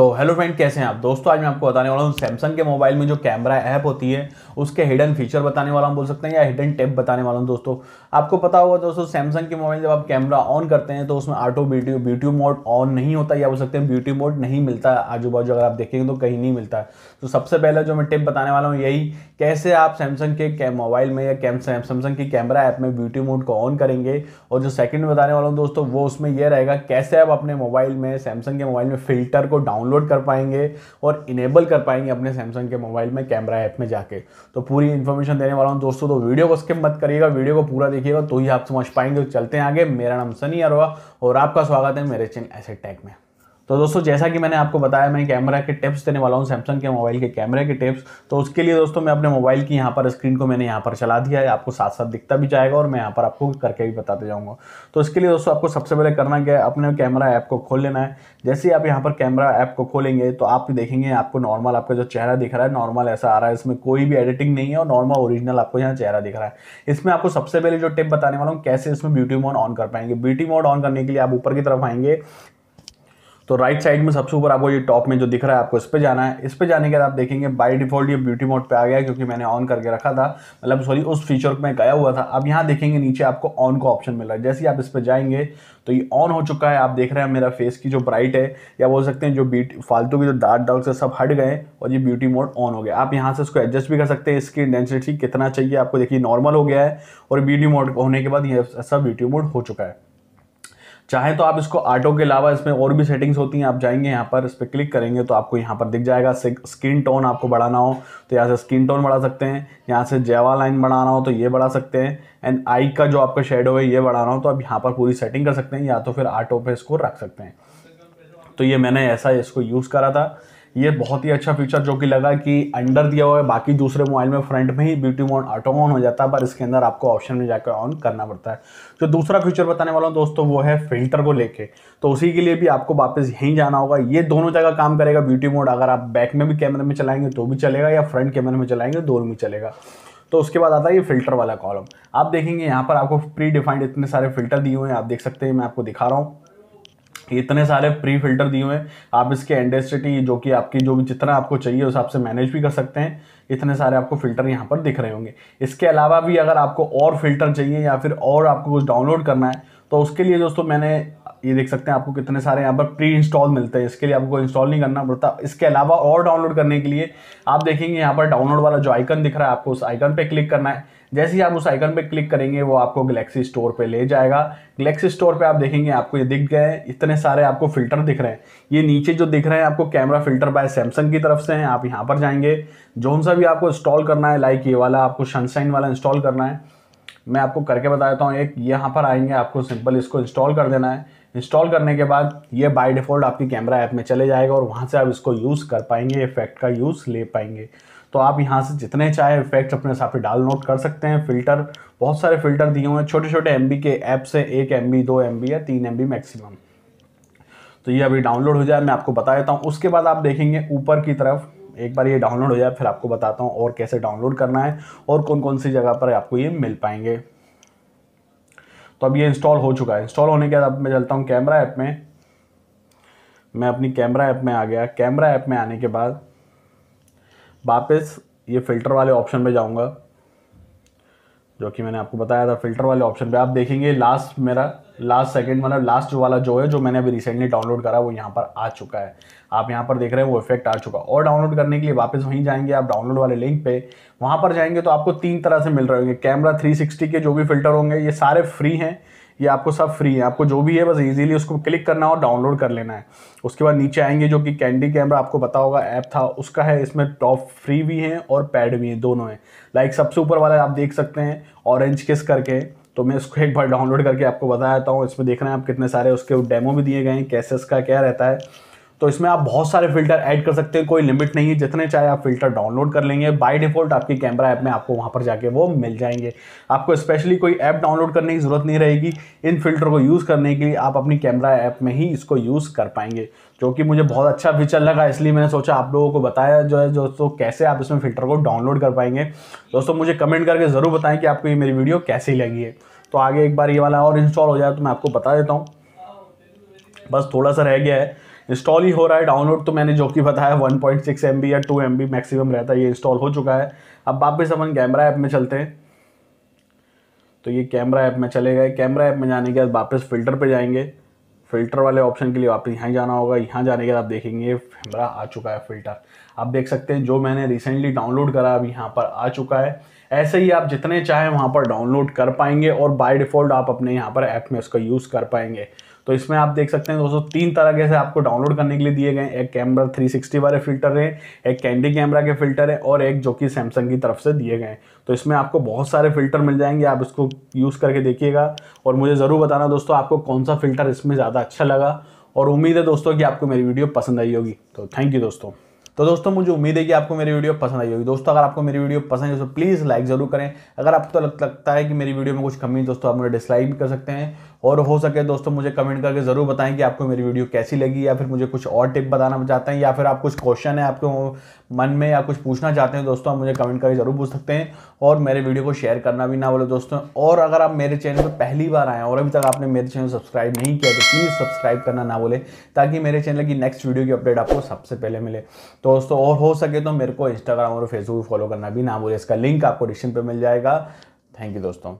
तो hello friend कैसे हैं आप दोस्तों आज मैं आपको बताने वाला हूँ सैमसंग के मोबाइल में जो कैमरा ऐप होती है उसके हिडन फीचर बताने वाला हूँ बोल सकते हैं या हिडन टिप बताने वाला हूँ दोस्तों आपको पता होगा दोस्तों सैमसंग के मोबाइल जब आप कैमरा ऑन करते हैं तो उसमें auto beauty beauty mode on नहीं होता या बोल सकते हैं ब्यूटी मोड नहीं मिलता आजू बाजू अगर आप देखेंगे तो कहीं नहीं मिलता तो सबसे पहले जो मैं टिप बताने वाला हूँ यही कैसे आप सैमसंग के मोबाइल में या सैमसंग की कैमरा ऐप में ब्यूटी मोड को ऑन करेंगे और जो सेकेंड बताने वाला हूँ दोस्तों वो उसमें यह रहेगा कैसे आप अपने मोबाइल में सैमसंग के मोबाइल में फिल्टर को डाउनलोड डाउनलोड कर पाएंगे और इनेबल कर पाएंगे अपने सैमसंग के मोबाइल में कैमरा ऐप में जाके तो पूरी इन्फॉर्मेशन देने वाला हूँ दोस्तों तो वीडियो को स्किप मत करिएगा वीडियो को पूरा देखिएगा तो ही आप समझ पाएंगे तो चलते हैं आगे मेरा नाम सनी अरोहा और आपका स्वागत है मेरे चैनल एसेट टैग में तो दोस्तों जैसा कि मैंने आपको बताया मैं कैमरा के टिप्स देने वाला हूँ सैमसंग के मोबाइल के कैमरे के टिप्स तो उसके लिए दोस्तों मैं अपने मोबाइल की यहाँ पर स्क्रीन को मैंने यहाँ पर चला दिया है आपको साथ साथ दिखता भी जाएगा और मैं यहाँ पर आपको करके भी बताते जाऊँगा तो इसके लिए दोस्तों आपको सबसे पहले करना क्या है अपने कैमरा ऐप को खोल लेना है जैसे ही आप यहाँ पर कैमरा ऐप को खोलेंगे तो आप देखेंगे आपको नॉर्मल आपका जो चेहरा दिख रहा है नॉर्मल ऐसा आ रहा है इसमें कोई भी एडिटिंग नहीं है और नॉर्मल ओरिजिनल आपको यहाँ चेहरा दिख रहा है इसमें आपको सबसे पहले जो टिप बताने वाला हूँ कैसे इसमें ब्यूटी मोड ऑन कर पाएंगे ब्यूटी मोड ऑन करने के लिए आप ऊपर की तरफ आएंगे तो राइट साइड में सबसे ऊपर आपको ये टॉप में जो दिख रहा है आपको इस पर जाना है इस पर जाने के बाद आप देखेंगे बाय डिफॉल्ट ये ब्यूटी मोड पे आ गया क्योंकि मैंने ऑन करके रखा था मतलब सॉरी उस फीचर में गया हुआ था अब यहाँ देखेंगे नीचे आपको ऑन का ऑप्शन मिल रहा है जैसे ही आप इस पर जाएंगे तो ये ऑन हो चुका है आप देख रहे हैं मेरा फेस की जो ब्राइट है या बोल सकते हैं जो बीट फालतू की जो डार्क डार्क से सब हट गए और ये ब्यूटी मोड ऑन हो गया आप यहाँ से इसको एडजस्ट भी कर सकते हैं इसकी डेंसिटी कितना चाहिए आपको देखिए नॉर्मल हो गया है और ब्यूटी मोड होने के बाद ये सब ब्यूटी मोड हो चुका है चाहे तो आप इसको ऑटो के अलावा इसमें और भी सेटिंग्स होती हैं आप जाएंगे यहाँ पर इस पर क्लिक करेंगे तो आपको यहाँ पर दिख जाएगा स्किन टोन आपको बढ़ाना हो तो यहाँ से स्किन टोन बढ़ा सकते हैं यहाँ से जेवा लाइन बढ़ाना हो तो ये बढ़ा सकते हैं एंड आई का जो आपका शेडो है ये बढ़ाना हो तो आप यहाँ पर पूरी सेटिंग कर सकते हैं या तो फिर ऑटो पर इसको रख सकते हैं तो ये मैंने ऐसा इसको यूज़ करा था ये बहुत ही अच्छा फीचर जो कि लगा कि अंडर दिया हुआ है बाकी दूसरे मोबाइल में फ्रंट में ही ब्यूटी मोड ऑटो ऑन हो जाता है पर इसके अंदर आपको ऑप्शन में जाकर ऑन करना पड़ता है जो दूसरा फीचर बताने वाला हूँ दोस्तों वो है फिल्टर को लेके तो उसी के लिए भी आपको वापस यहीं जाना होगा ये दोनों जगह काम करेगा ब्यूटी मोड अगर आप बैक में भी कैमरे में चलाएंगे तो भी चलेगा या फ्रंट कैमरे में चलाएंगे दोनों तो में चलेगा तो उसके बाद आता है ये फिल्टर वाला कॉलम आप देखेंगे यहाँ पर आपको प्री डिफाइंड इतने सारे फिल्टर दिए हुए हैं आप देख सकते हैं मैं आपको दिखा रहा हूँ इतने सारे प्री फिल्टर दिए हुए हैं आप इसके एंडेसिटी जो कि आपकी जो भी जितना आपको चाहिए उस हिसाब से मैनेज भी कर सकते हैं इतने सारे आपको फिल्टर यहाँ पर दिख रहे होंगे इसके अलावा भी अगर आपको और फिल्टर चाहिए या फिर और आपको कुछ डाउनलोड करना है तो उसके लिए दोस्तों मैंने ये देख सकते हैं आपको कितने सारे यहाँ पर प्री इंस्टॉल मिलते हैं इसके लिए आपको इंस्टॉल नहीं करना पड़ता इसके अलावा और डाउनलोड करने के लिए आप देखेंगे यहाँ पर डाउनलोड वाला जो आइकन दिख रहा है आपको उस आइकन पर क्लिक करना है जैसे ही आप उस आइकन पर क्लिक करेंगे वो आपको गलेक्सी स्टोर पर ले जाएगा गलेक्सी स्टोर पर आप देखेंगे आपको ये दिख गए इतने सारे आपको फिल्टर दिख रहे हैं ये नीचे जो दिख रहे हैं आपको कैमरा फिल्टर बाय सैमसंग की तरफ से हैं आप यहाँ पर जाएंगे जोन सा भी आपको इंस्टॉल करना है लाइक ये वाला आपको सनसाइन वाला इंस्टॉल करना है मैं आपको करके बताता हूँ एक यहाँ पर आएंगे आपको सिंपल इसको इंस्टॉल कर देना है इंस्टॉल करने के बाद ये बाय डिफ़ॉल्ट आपकी कैमरा ऐप में चले जाएगा और वहाँ से आप इसको यूज़ कर पाएंगे इफेक्ट का यूज़ ले पाएंगे तो आप यहाँ से जितने चाहे इफेक्ट अपने हिसाब से डाउनलोड कर सकते हैं फ़िल्टर बहुत सारे फ़िल्टर दिए हुए हैं छोटे छोटे एम के ऐप से एक एम बी दो एम बी या तीन एम बी मैक्सिमम तो ये अभी डाउनलोड हो जाए मैं आपको बता देता हूँ उसके बाद आप देखेंगे ऊपर की तरफ एक बार ये डाउनलोड हो जाए फिर आपको बताता हूँ और कैसे डाउनलोड करना है और कौन कौन सी जगह पर आपको ये मिल पाएंगे तो अब ये इंस्टॉल हो चुका है इंस्टॉल होने के बाद अब मैं चलता हूँ कैमरा ऐप में मैं अपनी कैमरा ऐप में आ गया कैमरा ऐप में आने के बाद वापस ये फ़िल्टर वाले ऑप्शन पर जाऊँगा जो कि मैंने आपको बताया था फ़िल्टर वाले ऑप्शन पे आप देखेंगे लास्ट मेरा लास्ट सेकंड मतलब लास्ट जो वाला जो है जो मैंने अभी रिसेंटली डाउनलोड करा वो यहाँ पर आ चुका है आप यहाँ पर देख रहे हैं वो इफेक्ट आ चुका और डाउनलोड करने के लिए वापस वहीं जाएंगे आप डाउनलोड वाले लिंक पे वहाँ पर जाएंगे तो आपको तीन तरह से मिल रहे होंगे कैमरा 360 के जो भी फिल्टर होंगे ये सारे फ्री हैं ये आपको सब फ्री है आपको जो भी है बस इजीली उसको क्लिक करना और डाउनलोड कर लेना है उसके बाद नीचे आएंगे जो कि कैंडी कैमरा आपको पता होगा ऐप था उसका है इसमें टॉप फ्री भी हैं और पैड भी हैं दोनों हैं लाइक सबसे ऊपर वाला आप देख सकते हैं ऑरेंज किस करके तो मैं उसको एक बार डाउनलोड करके आपको बता देता हूँ इसमें देख रहे हैं आप कितने सारे उसके डेमो भी दिए गए हैं कैसे इसका क्या रहता है तो इसमें आप बहुत सारे फिल्टर ऐड कर सकते हैं कोई लिमिट नहीं है जितने चाहे आप फिल्टर डाउनलोड कर लेंगे बाय डिफॉल्ट आपकी कैमरा ऐप में आपको वहाँ पर जाके वो मिल जाएंगे आपको स्पेशली कोई ऐप डाउनलोड करने की ज़रूरत नहीं रहेगी इन फिल्टर को यूज़ करने के लिए आप अपनी कैमरा ऐप में ही इसको यूज़ कर पाएंगे जो कि मुझे बहुत अच्छा फीचर लगा इसलिए मैंने सोचा आप लोगों को बताया जो है दोस्तों कैसे आप इसमें फ़िल्टर को डाउनलोड कर पाएंगे दोस्तों मुझे कमेंट करके ज़रूर बताएं कि आपको ये मेरी वीडियो कैसी लगी है तो आगे एक बार ये वाला और इंस्टॉल हो जाए तो मैं आपको बता देता हूँ बस थोड़ा सा रह गया है इंस्टॉल ही हो रहा है डाउनलोड तो मैंने जो कि बताया 1.6 पॉइंट या 2 एम मैक्सिमम रहता है ये इंस्टॉल हो चुका है अब वापस अपन कैमरा ऐप में चलते हैं तो ये कैमरा ऐप में चले गए कैमरा ऐप में जाने के बाद वापस फिल्टर पे जाएंगे फिल्टर वाले ऑप्शन के लिए वापस यहाँ जाना होगा यहाँ जाने के बाद आप देखेंगे कैमरा आ चुका है फिल्टर आप देख सकते हैं जो मैंने रिसेंटली डाउनलोड करा अब यहाँ पर आ चुका है ऐसे ही आप जितने चाहें वहाँ पर डाउनलोड कर पाएंगे और बाय डिफ़ॉल्ट आप अपने यहाँ पर ऐप में उसका यूज़ कर पाएंगे तो इसमें आप देख सकते हैं दोस्तों तीन तरह से आपको डाउनलोड करने के लिए दिए गए एक कैमरा 360 वाले फिल्टर है एक कैंडी कैमरा के फिल्टर है और एक जो कि सैमसंग की तरफ से दिए गए तो इसमें आपको बहुत सारे फिल्टर मिल जाएंगे आप इसको यूज़ करके देखिएगा और मुझे ज़रूर बताना दोस्तों आपको कौन सा फिल्टर इसमें ज़्यादा अच्छा लगा और उम्मीद है दोस्तों कि आपको मेरी वीडियो पसंद आई होगी तो थैंक यू दोस्तों तो दोस्तों मुझे उम्मीद है कि आपको मेरी वीडियो पसंद आई होगी दोस्तों अगर आपको मेरी वीडियो पसंद है तो प्लीज़ लाइक ज़रूर करें अगर आपको तो लगता है कि मेरी वीडियो में कुछ कमी दोस्तों आप मुझे डिसलाइक भी कर सकते हैं और हो सके दोस्तों मुझे कमेंट करके ज़रूर बताएं कि आपको मेरी वीडियो कैसी लगी या फिर मुझे कुछ और टिप बताना चाहते हैं या फिर आप कुछ क्वेश्चन है आपके मन में या कुछ पूछना चाहते हैं दोस्तों आप मुझे कमेंट करके ज़रूर पूछ सकते हैं और मेरे वीडियो को शेयर करना भी ना बोले दोस्तों और अगर आप मेरे चैनल पर पहली बार आएँ और अभी तक आपने मेरे चैनल सब्सक्राइब नहीं किया तो प्लीज़ सब्सक्राइब करना ना बोले ताकि मेरे चैनल की नेक्स्ट वीडियो की अपडेट आपको सबसे पहले मिले तो दोस्तों और हो सके तो मेरे को इंस्टाग्राम और फेसबुक फॉलो करना भी ना भूलें इसका लिंक आपको डिस्क्रिप्शन पे मिल जाएगा थैंक यू दोस्तों